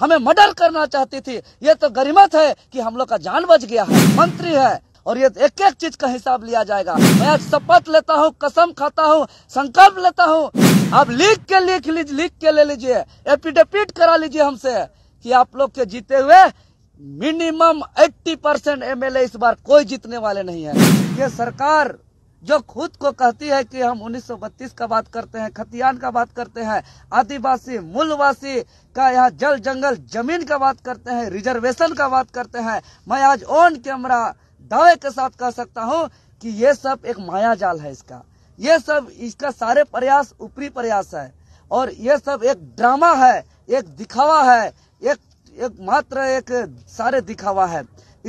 हमें मर्डर करना चाहती थी ये तो गरिमत है कि हम लोग का जान बच गया है मंत्री है और ये एक एक चीज का हिसाब लिया जाएगा मैं आज शपथ लेता हूँ कसम खाता हूँ संकल्प लेता हूँ आप लिख के लिख लीजिए लिख के ले लीजिए एपिडेपिट करा लीजिए हमसे कि आप लोग के जीते हुए मिनिमम 80 परसेंट एमएलए इस बार कोई जीतने वाले नहीं है ये सरकार जो खुद को कहती है कि हम 1932 का बात करते हैं खतियान का बात करते हैं आदिवासी मूलवासी का यहाँ जल जंगल जमीन का बात करते हैं रिजर्वेशन का बात करते हैं मैं आज ऑन कैमरा दावे के साथ कह सकता हूँ कि ये सब एक माया जाल है इसका ये सब इसका सारे प्रयास ऊपरी प्रयास है और ये सब एक ड्रामा है एक दिखावा है एक एक मात्र एक सारे दिखावा है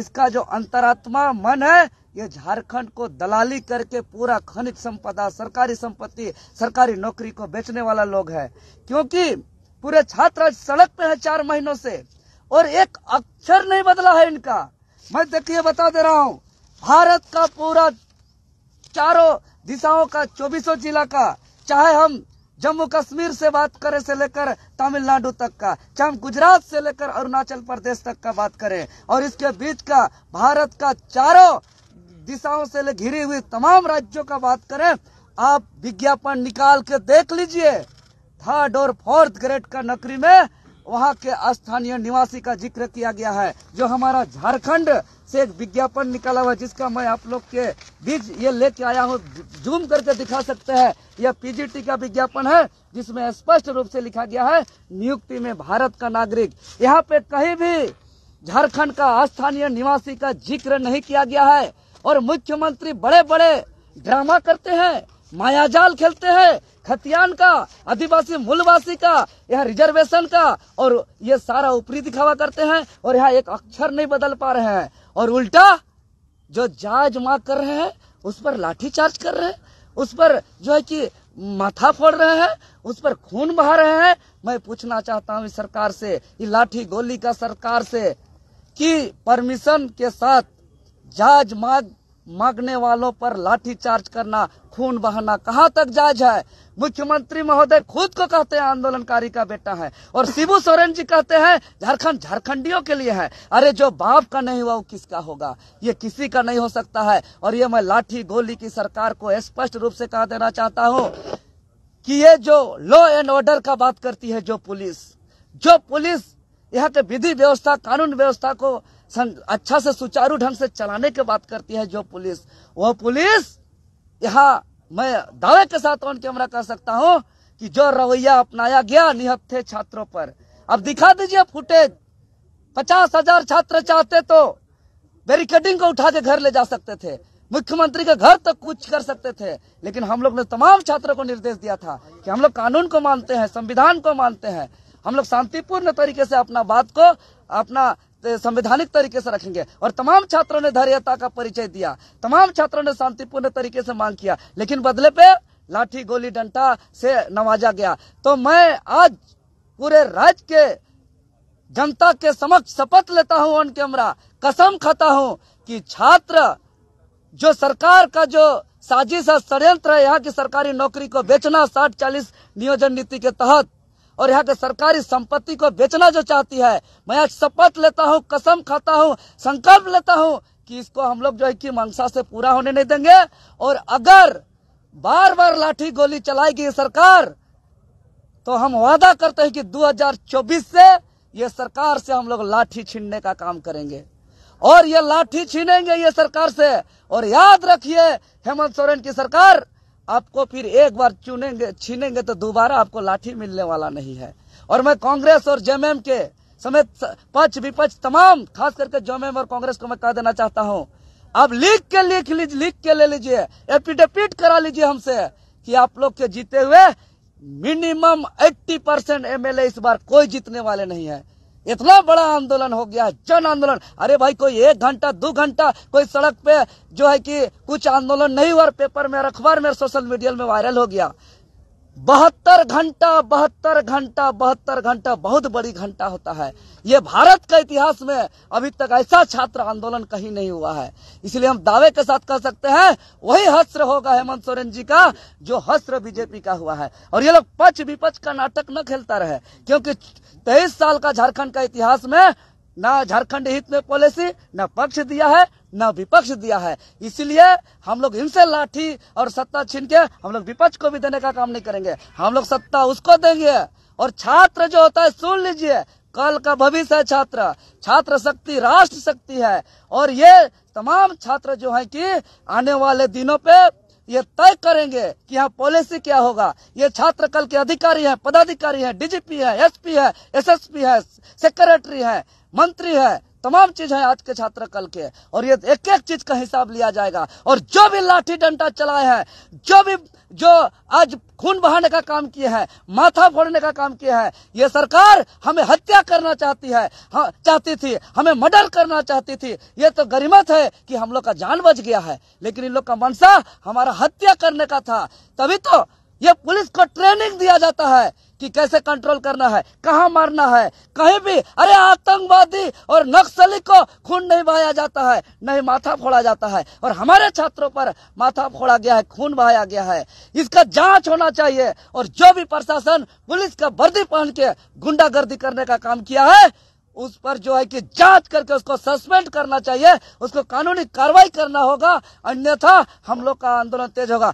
इसका जो अंतरात्मा मन है ये झारखंड को दलाली करके पूरा खनिज संपदा सरकारी संपत्ति सरकारी नौकरी को बेचने वाला लोग है क्योंकि पूरे छात्र सड़क पे है चार महीनों से और एक अक्षर नहीं बदला है इनका मैं देखिए बता दे रहा हूँ भारत का पूरा चारों दिशाओं का चौबीसों जिला का चाहे हम जम्मू कश्मीर से बात करें से लेकर तमिलनाडु तक का चाहे हम गुजरात से लेकर अरुणाचल प्रदेश तक का बात करें और इसके बीच का भारत का चारों दिशाओं से घिरे हुए तमाम राज्यों का बात करें आप विज्ञापन निकाल के देख लीजिए थर्ड और फोर्थ ग्रेड का नौकरी में वहाँ के स्थानीय निवासी का जिक्र किया गया है जो हमारा झारखंड से एक विज्ञापन निकाला हुआ जिसका मैं आप लोग के बीच ये लेके आया हूँ जूम करके दिखा सकते हैं यह पीजीटी का विज्ञापन है जिसमें स्पष्ट रूप से लिखा गया है नियुक्ति में भारत का नागरिक यहाँ पे कहीं भी झारखंड का स्थानीय निवासी का जिक्र नहीं किया गया है और मुख्यमंत्री बड़े बड़े ड्रामा करते हैं मायाजाल खेलते हैं खतियान का आदिवासी मूलवासी का यहाँ रिजर्वेशन का और ये सारा ऊपरी दिखावा करते हैं और यहाँ एक अक्षर नहीं बदल पा रहे हैं और उल्टा जो जाज माँ कर रहे हैं उस पर लाठी चार्ज कर रहे हैं उस पर जो है कि माथा फोड़ रहे हैं उस पर खून बहा रहे हैं मैं पूछना चाहता हूँ इस सरकार से ये लाठी गोली का सरकार से कि परमिशन के साथ जाज माग मांगने वालों पर लाठी चार्ज करना खून बहाना कहाँ तक जायज है मुख्यमंत्री महोदय खुद को कहते हैं आंदोलनकारी का बेटा है और शिबू सोरेन जी कहते हैं झारखंड झारखंडियों के लिए है अरे जो बाप का नहीं हुआ वो किसका होगा ये किसी का नहीं हो सकता है और ये मैं लाठी गोली की सरकार को स्पष्ट रूप से कहा देना चाहता हूँ कि ये जो लॉ एंड ऑर्डर का बात करती है जो पुलिस जो पुलिस यहाँ के विधि व्यवस्था कानून व्यवस्था को अच्छा से सुचारू ढंग से चलाने की बात करती है जो पुलिस वह पुलिस यहाँ मैं दावे के साथ ऑन कैमरा कर सकता हूँ कि जो रवैया अपनाया गया निहत्थे छात्रों पर अब दिखा दीजिए फुटेज पचास हजार छात्र चाहते तो बैरिकेडिंग को उठा के घर ले जा सकते थे मुख्यमंत्री के घर तक तो कुछ कर सकते थे लेकिन हम लोग ने तमाम छात्रों को निर्देश दिया था कि हम लोग कानून को मानते हैं संविधान को मानते हैं हम लोग शांतिपूर्ण तरीके से अपना बात को अपना संवैधानिक तरीके से रखेंगे और तमाम छात्रों ने धैर्यता का परिचय दिया तमाम छात्रों ने शांतिपूर्ण तरीके से मांग किया लेकिन बदले पे लाठी गोली डंटा से नवाजा गया तो मैं आज पूरे राज्य के जनता के समक्ष शपथ लेता हूं ऑन कैमरा कसम खाता हूं कि छात्र जो सरकार का जो साजिश और षडयंत्र है यहाँ की सरकारी नौकरी को बेचना साठ चालीस नियोजन नीति के तहत और यहाँ के सरकारी संपत्ति को बेचना जो चाहती है मैं आज शपथ लेता हूँ कसम खाता हूँ संकल्प लेता हूँ कि इसको हम लोग जो है कि मंशा से पूरा होने नहीं देंगे और अगर बार बार लाठी गोली चलाएगी सरकार तो हम वादा करते हैं कि 2024 से ये सरकार से हम लोग लाठी छीनने का काम करेंगे और ये लाठी छीनेंगे ये सरकार से और याद रखिए हेमंत सोरेन की सरकार आपको फिर एक बार चुनेंगे छीनेंगे तो दोबारा आपको लाठी मिलने वाला नहीं है और मैं कांग्रेस और जेएमएम के समेत पक्ष विपक्ष तमाम खास करके जेएमएम और कांग्रेस को मैं कह देना चाहता हूँ आप लिख के लिख लीजिए लिख के ले लीजिए एफिडेविट करा लीजिए हमसे कि आप लोग के जीते हुए मिनिमम 80 परसेंट एमएलए इस बार कोई जीतने वाले नहीं है इतना बड़ा आंदोलन हो गया जन आंदोलन अरे भाई कोई एक घंटा दो घंटा कोई सड़क पे जो है कि कुछ आंदोलन नहीं हुआ पेपर में अखबार में सोशल मीडिया में वायरल हो गया बहत्तर घंटा बहत्तर घंटा बहत्तर घंटा बहुत बड़ी घंटा होता है ये भारत का इतिहास में अभी तक ऐसा छात्र आंदोलन कहीं नहीं हुआ है इसलिए हम दावे के साथ कह सकते हैं वही हस्त्र होगा हेमंत सोरेन जी का जो हस्त्र बीजेपी का हुआ है और ये लोग पक्ष विपक्ष का नाटक न खेलता रहे क्योंकि तेईस साल का झारखंड का इतिहास में ना झारखंड हित में पॉलिसी न पक्ष दिया है न विपक्ष दिया है इसलिए हम लोग इनसे लाठी और सत्ता छीन के हम लोग विपक्ष को भी देने का काम नहीं करेंगे हम लोग सत्ता उसको देंगे और छात्र जो होता है सुन लीजिए कल का भविष्य है छात्र छात्र शक्ति राष्ट्र शक्ति है और ये तमाम छात्र जो है कि आने वाले दिनों पे ये तय करेंगे कि यहाँ पॉलिसी क्या होगा ये छात्र कल के अधिकारी हैं पदाधिकारी हैं डीजीपी है एसपी है एसएसपी है सेक्रेटरी है मंत्री है तमाम चीज है आज के छात्र कल के और ये एक एक चीज का हिसाब लिया जाएगा और जो भी लाठी डंडा चलाए हैं जो भी जो आज खून बहाने का काम किए हैं माथा फोड़ने का काम किए है ये सरकार हमें हत्या करना चाहती है हाँ, चाहती थी हमें मर्डर करना चाहती थी ये तो गरिमत है कि हम लोग का जान बच गया है लेकिन इन लोग का मनसा हमारा हत्या करने का था तभी तो ये पुलिस को ट्रेनिंग दिया जाता है कि कैसे कंट्रोल करना है कहाँ मारना है कहीं भी अरे आतंकवादी और नक्सली को खून नहीं बहाया जाता है नहीं माथा फोड़ा जाता है और हमारे छात्रों पर माथा फोड़ा गया है खून बहाया गया है इसका जांच होना चाहिए और जो भी प्रशासन पुलिस का वर्दी पहन के गुंडागर्दी करने का काम किया है उस पर जो है कि जांच करके उसको सस्पेंड करना चाहिए उसको कानूनी कार्रवाई करना होगा अन्यथा हम लोग का आंदोलन तेज होगा